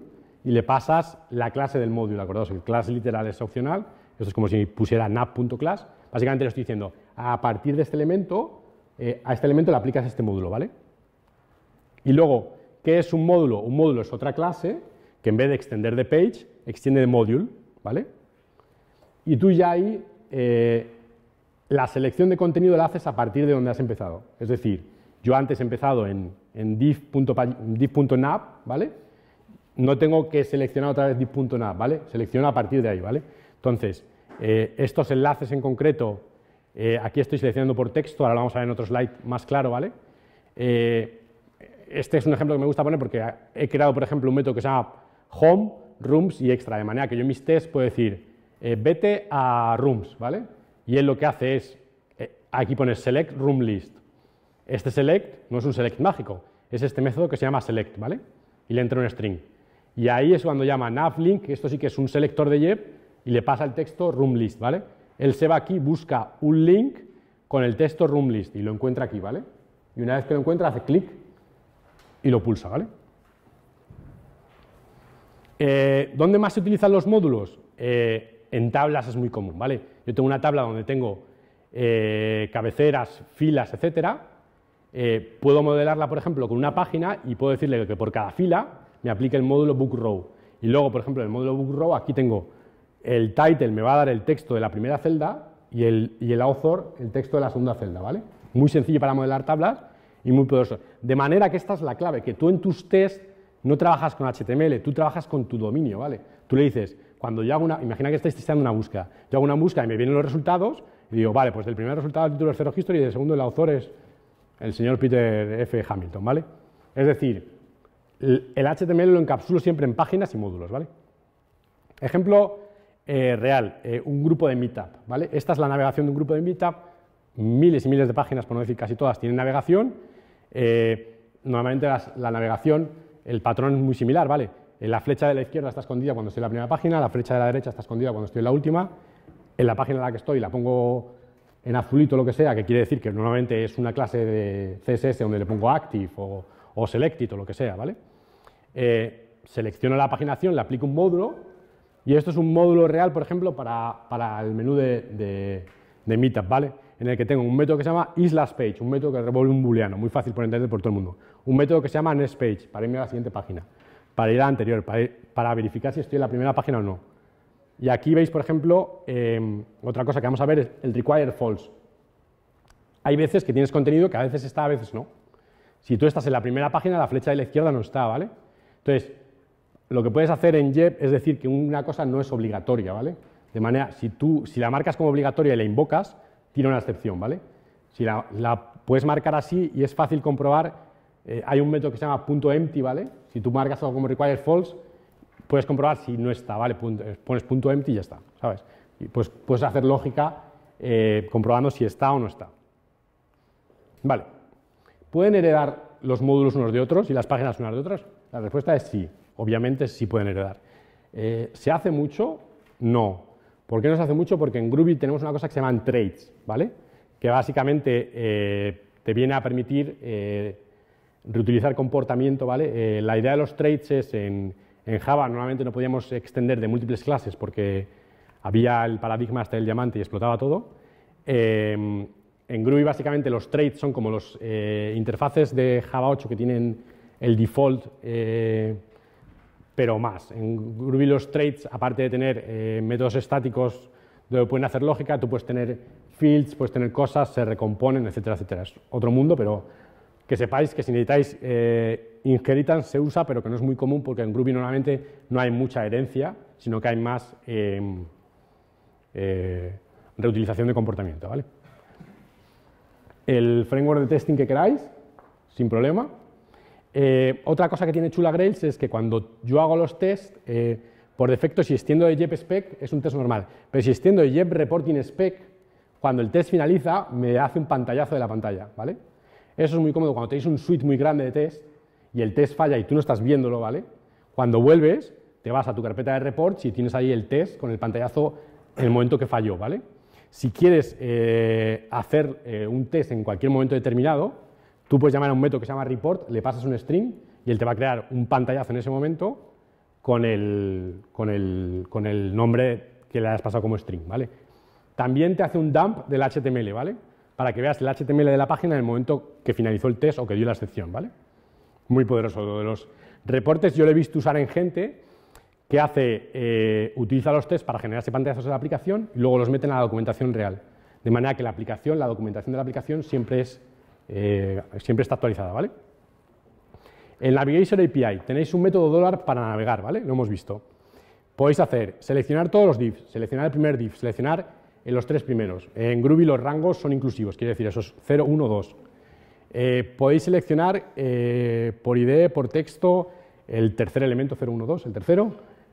y le pasas la clase del módulo, acordados el class literal es opcional, esto es como si pusiera nap.class, básicamente le estoy diciendo, a partir de este elemento, eh, a este elemento le aplicas este módulo, ¿vale? Y luego, ¿qué es un módulo? Un módulo es otra clase que en vez de extender de page, extiende de module, ¿vale? Y tú ya ahí eh, la selección de contenido la haces a partir de donde has empezado. Es decir, yo antes he empezado en, en div.nap, ¿vale? no tengo que seleccionar otra vez nada ¿vale? Selecciono a partir de ahí, ¿vale? Entonces, eh, estos enlaces en concreto, eh, aquí estoy seleccionando por texto, ahora lo vamos a ver en otro slide más claro, ¿vale? Eh, este es un ejemplo que me gusta poner porque he creado, por ejemplo, un método que se llama home, rooms y extra, de manera que yo en mis tests puedo decir, vete a rooms, ¿vale? Y él lo que hace es, aquí pone select room list. Este select no es un select mágico, es este método que se llama select, ¿vale? Y le entra un string. Y ahí es cuando llama navlink, esto sí que es un selector de JEP, y le pasa el texto roomlist, ¿vale? Él se va aquí, busca un link con el texto roomlist y lo encuentra aquí, ¿vale? Y una vez que lo encuentra hace clic y lo pulsa, ¿vale? Eh, ¿Dónde más se utilizan los módulos? Eh, en tablas es muy común, ¿vale? Yo tengo una tabla donde tengo eh, cabeceras, filas, etcétera. puedo modelarla, por ejemplo, con una página y puedo decirle que por cada fila me aplique el módulo book row. Y luego, por ejemplo, el módulo book row, aquí tengo el title, me va a dar el texto de la primera celda y el, y el author, el texto de la segunda celda, ¿vale? Muy sencillo para modelar tablas y muy poderoso. De manera que esta es la clave, que tú en tus tests no trabajas con HTML, tú trabajas con tu dominio, ¿vale? Tú le dices, cuando yo hago una, imagina que estáis testeando una búsqueda, yo hago una búsqueda y me vienen los resultados, y digo, vale, pues el primer resultado del título es Zero History y el segundo el autor es el señor Peter F. Hamilton, ¿vale? Es decir, el HTML lo encapsulo siempre en páginas y módulos, ¿vale? Ejemplo eh, real, eh, un grupo de Meetup, ¿vale? Esta es la navegación de un grupo de Meetup, miles y miles de páginas, por no decir casi todas, tienen navegación. Eh, normalmente la navegación, el patrón es muy similar, ¿vale? La flecha de la izquierda está escondida cuando estoy en la primera página, la flecha de la derecha está escondida cuando estoy en la última. En la página en la que estoy la pongo en azulito lo que sea, que quiere decir que normalmente es una clase de CSS donde le pongo active o, o selected o lo que sea, ¿vale? Eh, selecciono la paginación, le aplico un módulo, y esto es un módulo real, por ejemplo, para, el menú de, de, Meetup, ¿vale? En el que tengo un método que se llama isLastPage, un método que revuelve un booleano, muy fácil por entender por todo el mundo. Un método que se llama nextPage, para irme a la siguiente página, para ir a la anterior, para, verificar si estoy en la primera página o no. Y aquí veis, por ejemplo, eh, otra cosa que vamos a ver es el RequireFalse Hay veces que tienes contenido que a veces está, a veces no. Si tú estás en la primera página, la flecha de la izquierda no está, ¿vale? Entonces, lo que puedes hacer en JEP es decir que una cosa no es obligatoria, ¿vale? De manera, si tú, si la marcas como obligatoria y la invocas, tiene una excepción, ¿vale? Si la, puedes marcar así y es fácil comprobar, eh, hay un método que se llama punto .empty, ¿vale? Si tú marcas algo como required false, puedes comprobar si no está, ¿vale? Eh, pones punto .empty y ya está, ¿sabes? Y pues puedes hacer lógica eh, comprobando si está o no está. Vale. ¿Pueden heredar los módulos unos de otros y las páginas unas de otras? La respuesta es sí, obviamente sí pueden heredar. Eh, ¿Se hace mucho? No. ¿Por qué no se hace mucho? Porque en Groovy tenemos una cosa que se llama trades, ¿vale? Que básicamente eh, te viene a permitir eh, reutilizar comportamiento, ¿vale? la idea de los traits es en, Java normalmente no podíamos extender de múltiples clases porque había el paradigma hasta el diamante y explotaba todo. Em, en Groovy básicamente los trades son como los interfaces de Java 8 que tienen el default, eh, pero más. En Groovy los traits, aparte de tener eh, métodos estáticos donde pueden hacer lógica, tú puedes tener fields, puedes tener cosas, se recomponen, etcétera, etcétera. Es otro mundo, pero que sepáis que si necesitáis eh, se usa, pero que no es muy común porque en Groovy normalmente no hay mucha herencia, sino que hay más eh, reutilización de comportamiento. ¿vale? El framework de testing que queráis, sin problema. Eh, otra cosa que tiene chula Grails es que cuando yo hago los tests eh, por defecto, si extiendo de JEP spec es un test normal, pero si extiendo de JEP reporting spec, cuando el test finaliza, me hace un pantallazo de la pantalla, ¿vale? Eso es muy cómodo cuando tenéis un suite muy grande de test y el test falla y tú no estás viéndolo, ¿vale? Cuando vuelves, te vas a tu carpeta de report y tienes ahí el test con el pantallazo en el momento que falló, ¿vale? Si quieres eh, hacer un test en cualquier momento determinado, Tú puedes llamar a un método que se llama report, le pasas un string y él te va a crear un pantallazo en ese momento con el, nombre que le has pasado como string. ¿vale? También te hace un dump del HTML, ¿vale? para que veas el HTML de la página en el momento que finalizó el test o que dio la excepción. ¿vale? Muy poderoso. de los reportes yo lo he visto usar en gente que hace, eh, utiliza los tests para generarse pantallazos de la aplicación y luego los meten a la documentación real. De manera que la aplicación, la documentación de la aplicación siempre es eh, siempre está actualizada, ¿vale? En Navigator API tenéis un método dólar para navegar, ¿vale? Lo hemos visto. Podéis hacer seleccionar todos los divs, seleccionar el primer div, seleccionar los tres primeros. En Groovy los rangos son inclusivos, quiere decir esos 0, 1, 2. podéis seleccionar eh, por ID, por texto, el tercer elemento 0, 1, 2, el tercero,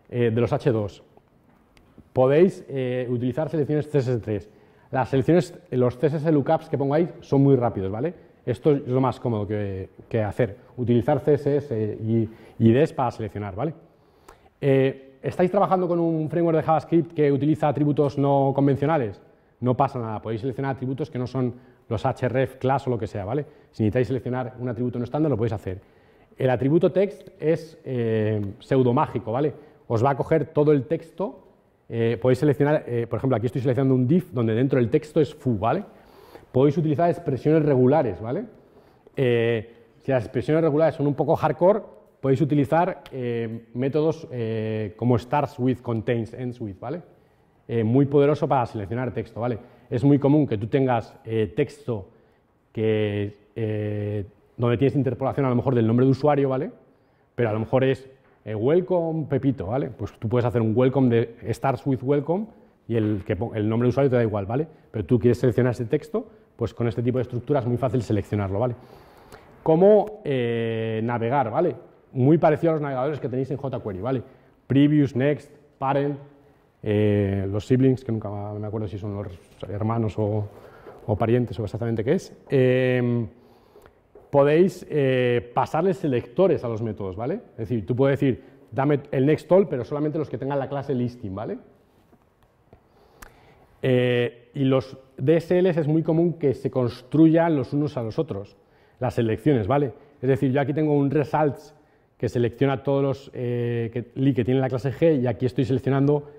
eh, de los H2. Podéis utilizar selecciones CSS3. Las selecciones, los CSS lookups que pongáis son muy rápidos, ¿vale? Esto es lo más cómodo que, hacer, utilizar CSS y, y para seleccionar, ¿vale? Eh, ¿Estáis trabajando con un framework de JavaScript que utiliza atributos no convencionales? No pasa nada, podéis seleccionar atributos que no son los href, class o lo que sea, ¿vale? Si necesitáis seleccionar un atributo no estándar, lo podéis hacer. El atributo text es eh, pseudomágico, ¿vale? Os va a coger todo el texto, eh, podéis seleccionar, eh, por ejemplo, aquí estoy seleccionando un div donde dentro del texto es foo, ¿vale? Podéis utilizar expresiones regulares, ¿vale? Eh, si las expresiones regulares son un poco hardcore, podéis utilizar eh, métodos eh, como starts with, contains, ends with, ¿vale? muy poderoso para seleccionar texto, ¿vale? Es muy común que tú tengas texto que, donde tienes interpolación a lo mejor del nombre de usuario, ¿vale? Pero a lo mejor es welcome Pepito, ¿vale? Pues tú puedes hacer un welcome de starts with welcome y el, nombre de usuario te da igual, ¿vale? Pero tú quieres seleccionar ese texto, pues con este tipo de estructura es muy fácil seleccionarlo, ¿vale? ¿Cómo eh, navegar, ¿vale? Muy parecido a los navegadores que tenéis en jQuery, ¿vale? Previous, Next, Parent, eh, los siblings, que nunca me acuerdo si son los hermanos o, parientes o exactamente qué es. Em, podéis eh, pasarles selectores a los métodos, ¿vale? Es decir, tú puedes decir, dame el next all, pero solamente los que tengan la clase listing, ¿vale? Eh, y los DSLs es muy común que se construyan los unos a los otros, las selecciones, ¿vale? Es decir, yo aquí tengo un results que selecciona todos los eh, que, li que tiene la clase G y aquí estoy seleccionando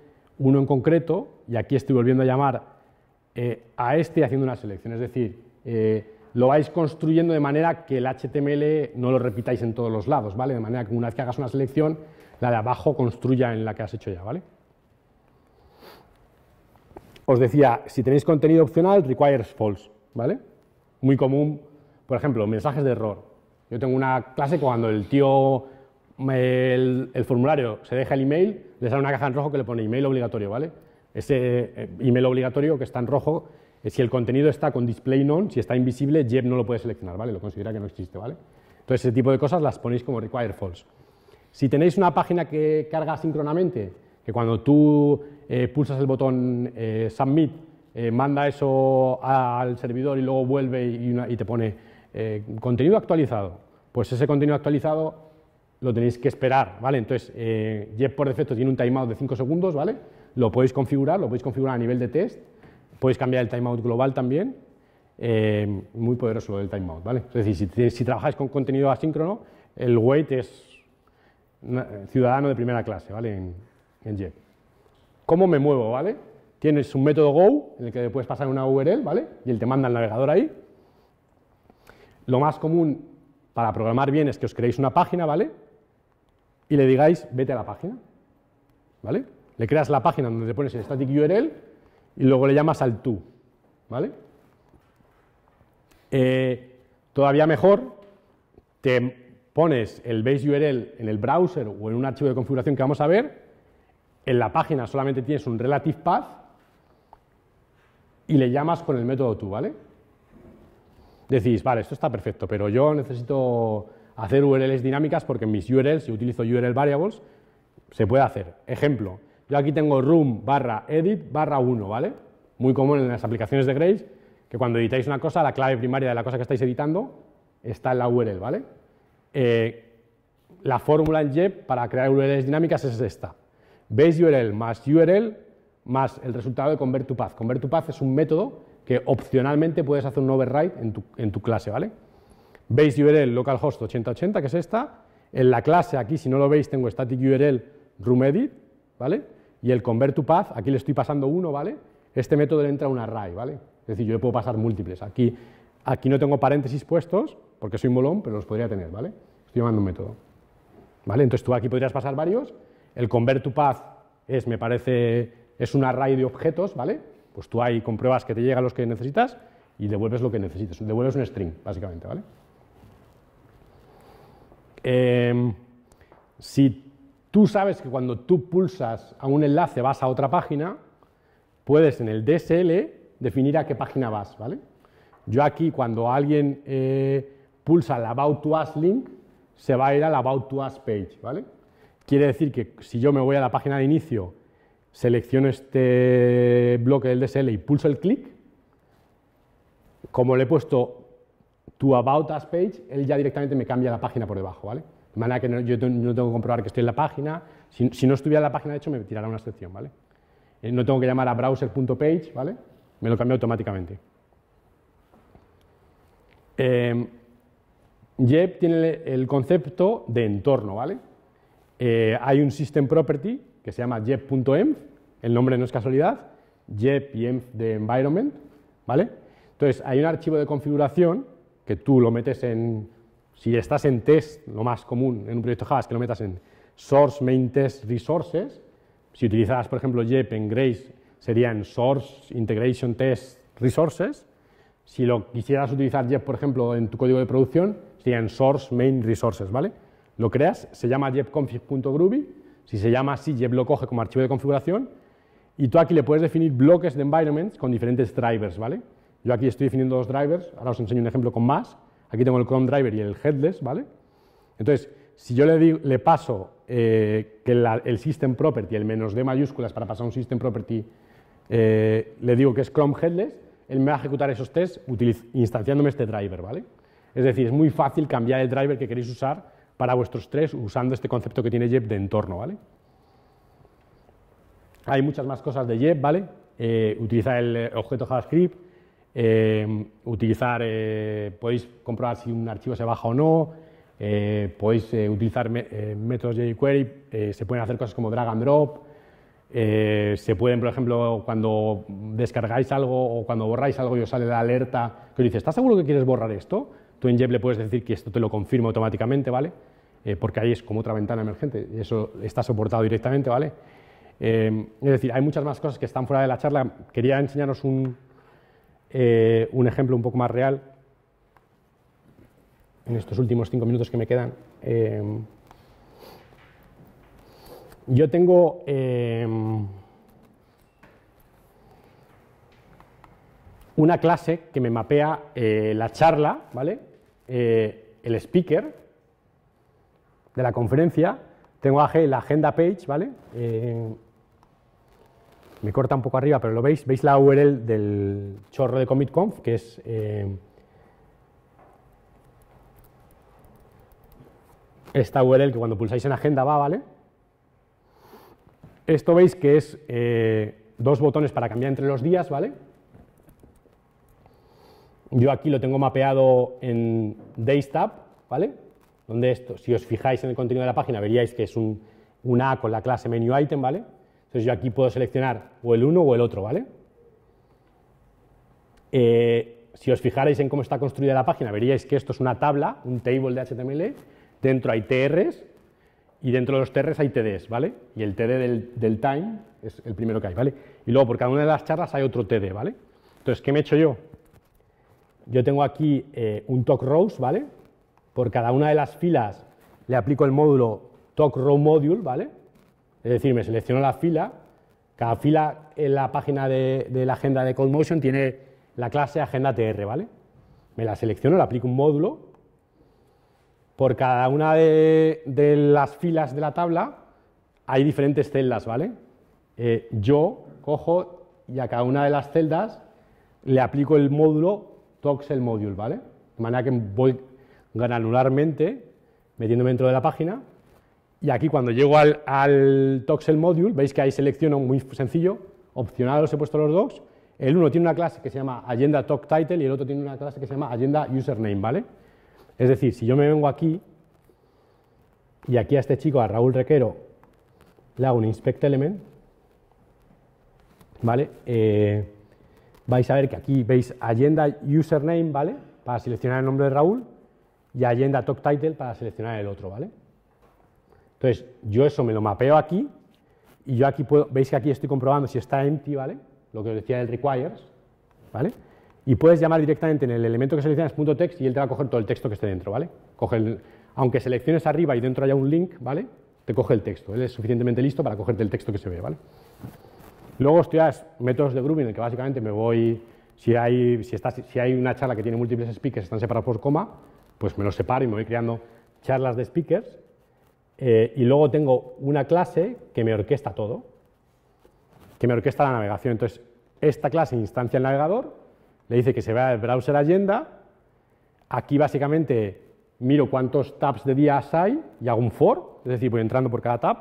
uno en concreto y aquí estoy volviendo a llamar eh, a este haciendo una selección. Es decir, lo vais construyendo de manera que el HTML no lo repitáis en todos los lados, ¿vale? De manera que una vez que hagas una selección, la de abajo construya en la que has hecho ya, ¿vale? os decía, si tenéis contenido opcional, requires false, ¿vale? Muy común, por ejemplo, mensajes de error. Yo tengo una clase cuando el tío, el, formulario, se deja el email, le sale una caja en rojo que le pone email obligatorio, ¿vale? Ese eh, email obligatorio que está en rojo, eh, si el contenido está con display none, si está invisible, Jeb no lo puede seleccionar, ¿vale? Lo considera que no existe, ¿vale? Entonces, ese tipo de cosas las ponéis como require false. Si tenéis una página que carga asíncronamente, que cuando tú eh, pulsas el botón eh, Submit, eh, manda eso al servidor y luego vuelve y, te pone contenido actualizado. Pues ese contenido actualizado lo tenéis que esperar, ¿vale? Entonces, Jeff por defecto tiene un timeout de 5 segundos, ¿vale? Lo podéis configurar, lo podéis configurar a nivel de test, podéis cambiar el timeout global también, muy poderoso lo del timeout, ¿vale? Es decir, si, si trabajáis con contenido asíncrono, el wait es ciudadano de primera clase, ¿vale? ¿Cómo me muevo? ¿vale? Tienes un método Go en el que puedes pasar una URL ¿vale? y él te manda el navegador ahí. Lo más común para programar bien es que os creéis una página ¿vale? y le digáis vete a la página. ¿vale? Le creas la página donde te pones el static URL y luego le llamas al tú. ¿vale? Eh, todavía mejor, te pones el base URL en el browser o en un archivo de configuración que vamos a ver en la página solamente tienes un relative path y le llamas con el método tú, ¿vale? Decís, vale, esto está perfecto, pero yo necesito hacer URLs dinámicas porque en mis URLs, si utilizo URL variables, se puede hacer. Ejemplo, yo aquí tengo room barra edit barra 1, ¿vale? Muy común en las aplicaciones de GRACE, que cuando editáis una cosa, la clave primaria de la cosa que estáis editando está en la URL, ¿vale? Eh, la fórmula en JEP para crear URLs dinámicas es esta base URL más URL más el resultado de convert to path. Convert to path es un método que opcionalmente puedes hacer un override en tu, en tu clase, ¿vale? Base URL localhost 8080, que es esta. En la clase, aquí, si no lo veis, tengo static URL edit, ¿vale? Y el convert to path, aquí le estoy pasando uno, ¿vale? Este método le entra un array, ¿vale? Es decir, yo le puedo pasar múltiples. Aquí, aquí no tengo paréntesis puestos, porque soy molón, pero los podría tener, ¿vale? Estoy llamando un método. ¿Vale? Entonces tú aquí podrías pasar varios el convert to path es, me parece, es un array de objetos, ¿vale? Pues tú ahí compruebas que te llegan los que necesitas y devuelves lo que necesitas. Devuelves un string, básicamente, ¿vale? Em, si tú sabes que cuando tú pulsas a un enlace vas a otra página, puedes en el DSL definir a qué página vas, ¿vale? Yo aquí cuando alguien eh, pulsa el About to Us link, se va a ir a la About to Us page, ¿vale? Quiere decir que si yo me voy a la página de inicio, selecciono este bloque del DSL y pulso el clic, como le he puesto tu About Us page, él ya directamente me cambia la página por debajo, ¿vale? De manera que yo no tengo que comprobar que estoy en la página. Si, no estuviera en la página, de hecho, me tirará una excepción, ¿vale? Eh, no tengo que llamar a browser.page, ¿vale? Me lo cambia automáticamente. Eh, JEP tiene el concepto de entorno, ¿vale? Eh, hay un system property que se llama jep.env, el nombre no es casualidad, jep y env de environment, ¿vale? Entonces, hay un archivo de configuración que tú lo metes en, si estás en test, lo más común en un proyecto Java es que lo metas en source main test resources, si utilizas, por ejemplo, jep en Grace, serían source integration test resources, si lo quisieras utilizar jep, por ejemplo, en tu código de producción, serían en source main resources, ¿vale? lo creas, se llama jebconfig.groovy, si se llama así, jeb lo coge como archivo de configuración, y tú aquí le puedes definir bloques de environments con diferentes drivers, ¿vale? Yo aquí estoy definiendo dos drivers, ahora os enseño un ejemplo con más, aquí tengo el Chrome driver y el headless, ¿vale? Entonces, si yo le, paso eh, que el system property, el menos de mayúsculas para pasar un system property, eh, le digo que es Chrome headless, él me va a ejecutar esos tests instanciándome este driver, ¿vale? Es decir, es muy fácil cambiar el driver que queréis usar para vuestros tres usando este concepto que tiene JEP de entorno, ¿vale? Hay muchas más cosas de JEP, ¿vale? Eh, utilizar el eh, objeto JavaScript, eh, utilizar, podéis comprobar si un archivo se baja o no, podéis utilizar métodos jQuery, se pueden hacer cosas como drag and drop, se pueden, por ejemplo, cuando descargáis algo o cuando borráis algo y os sale la alerta que os dice, ¿estás seguro que quieres borrar esto? Tú en JEP le puedes decir que esto te lo confirma automáticamente, ¿vale? Eh, porque ahí es como otra ventana emergente, eso está soportado directamente, ¿vale? Eh, es decir, hay muchas más cosas que están fuera de la charla. Quería enseñaros un, eh, un ejemplo un poco más real en estos últimos cinco minutos que me quedan. yo tengo... una clase que me mapea la charla, ¿vale? el speaker, de la conferencia. Tengo la agenda page, ¿vale? Eh, me corta un poco arriba, pero lo veis, veis la URL del chorro de CommitConf, que es... Eh, esta URL que cuando pulsáis en agenda va, ¿vale? Esto veis que es eh, dos botones para cambiar entre los días, ¿vale? Yo aquí lo tengo mapeado en Days Tab, ¿vale? donde esto, si os fijáis en el contenido de la página, veríais que es un, A con la clase menu item, ¿vale? Entonces yo aquí puedo seleccionar o el uno o el otro, ¿vale? Eh, si os fijáis en cómo está construida la página, veríais que esto es una tabla, un table de HTML, dentro hay TRs y dentro de los TRs hay TDs, ¿vale? Y el TD del, time es el primero que hay, ¿vale? Y luego por cada una de las charlas hay otro TD, ¿vale? Entonces, ¿qué me he hecho yo? Yo tengo aquí eh, un talk rows, ¿vale? por cada una de las filas le aplico el módulo talk row module, ¿vale? Es decir, me selecciono la fila, cada fila en la página de, la agenda de CodeMotion tiene la clase agenda TR, ¿vale? Me la selecciono, le aplico un módulo, por cada una de, las filas de la tabla hay diferentes celdas, ¿vale? Eh, yo cojo y a cada una de las celdas le aplico el módulo el Module, ¿vale? De manera que voy granularmente, metiéndome dentro de la página. Y aquí cuando llego al, al Toxel Module, veis que ahí selecciono muy sencillo, opcional os he puesto los dos. El uno tiene una clase que se llama Agenda Talk Title y el otro tiene una clase que se llama Agenda Username, ¿vale? Es decir, si yo me vengo aquí y aquí a este chico, a Raúl Requero, le hago un inspect element, ¿vale? Eh, vais a ver que aquí veis Agenda Username, ¿vale? Para seleccionar el nombre de Raúl y agenda top title para seleccionar el otro, ¿vale? Entonces, yo eso me lo mapeo aquí y yo aquí puedo, veis que aquí estoy comprobando si está empty, ¿vale? Lo que os decía el requires, ¿vale? Y puedes llamar directamente en el elemento que seleccionas punto .text y él te va a coger todo el texto que esté dentro, ¿vale? Coge el, aunque selecciones arriba y dentro haya un link, ¿vale? Te coge el texto. Él es suficientemente listo para cogerte el texto que se ve, ¿vale? Luego estudias métodos de grouping, en el que básicamente me voy, si hay, si, si hay una charla que tiene múltiples speakers, están separados por coma, pues me los separo y me voy creando charlas de speakers eh, y luego tengo una clase que me orquesta todo, que me orquesta la navegación. Entonces, esta clase instancia el navegador, le dice que se vea el browser agenda, aquí básicamente miro cuántos tabs de días hay y hago un for, es decir, voy entrando por cada tab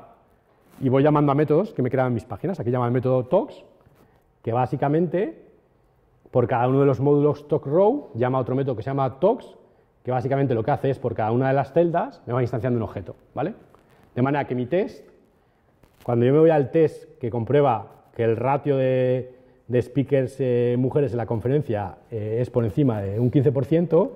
y voy llamando a métodos que me crean mis páginas. Aquí llama el método talks, que básicamente por cada uno de los módulos talk row llama a otro método que se llama talks, que básicamente lo que hace es por cada una de las celdas me va instanciando un objeto, ¿vale? De manera que mi test, cuando yo me voy al test que comprueba que el ratio de, speakers eh, mujeres en la conferencia eh, es por encima de un 15%,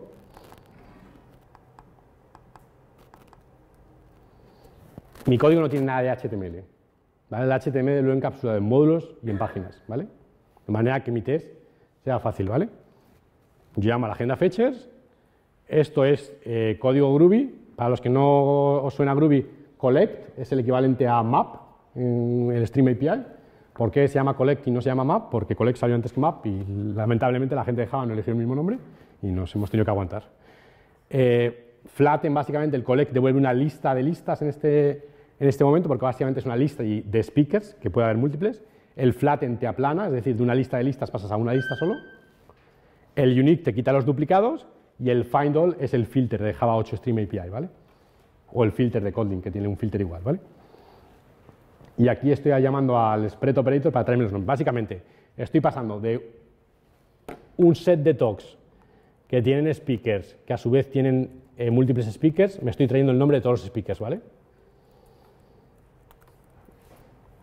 mi código no tiene nada de HTML. El HTML lo he encapsulado en módulos y en páginas, ¿vale? De manera que mi test sea fácil, ¿vale? Yo llamo a la agenda fetchers esto es eh, código Groovy. Para los que no os suena Groovy, collect es el equivalente a map en el Stream API. ¿Por qué se llama collect y no se llama map? Porque collect salió antes que map y lamentablemente la gente de Java no eligió el mismo nombre y nos hemos tenido que aguantar. Eh, flatten, básicamente, el collect devuelve una lista de listas en este, en este momento, porque básicamente es una lista de speakers, que puede haber múltiples. El flatten te aplana, es decir, de una lista de listas pasas a una lista solo. El unique te quita los duplicados y el find es el filter de Java 8 Stream API, ¿vale? O el filter de coding que tiene un filter igual, ¿vale? Y aquí estoy llamando al spread operator para traerme los nombres. Básicamente, estoy pasando de un set de talks que tienen speakers, que a su vez tienen eh, múltiples speakers, me estoy trayendo el nombre de todos los speakers, ¿vale?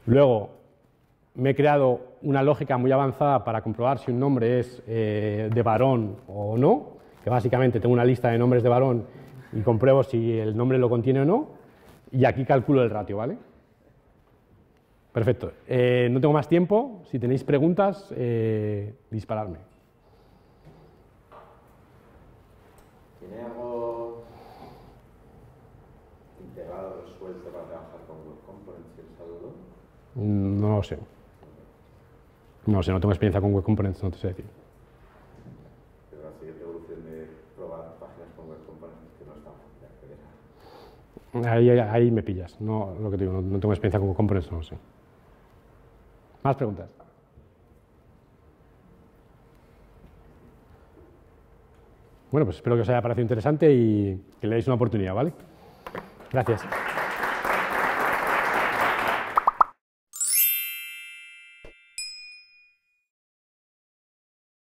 Luego, me he creado una lógica muy avanzada para comprobar si un nombre es eh, de varón o no, básicamente tengo una lista de nombres de varón y compruebo si el nombre lo contiene o no, y aquí calculo el ratio, ¿vale? Perfecto. Eh, no tengo más tiempo. Si tenéis preguntas, eh, dispararme. ¿Tiene algo integrado, para trabajar con el saludo? Mm, no lo sé. No lo sé, no tengo experiencia con web Components. no te sé decir. Ahí, me pillas. No, lo que digo, no, tengo experiencia con componentes, no sé. Más preguntas. Bueno, pues espero que os haya parecido interesante y que le deis una oportunidad, ¿vale? Gracias.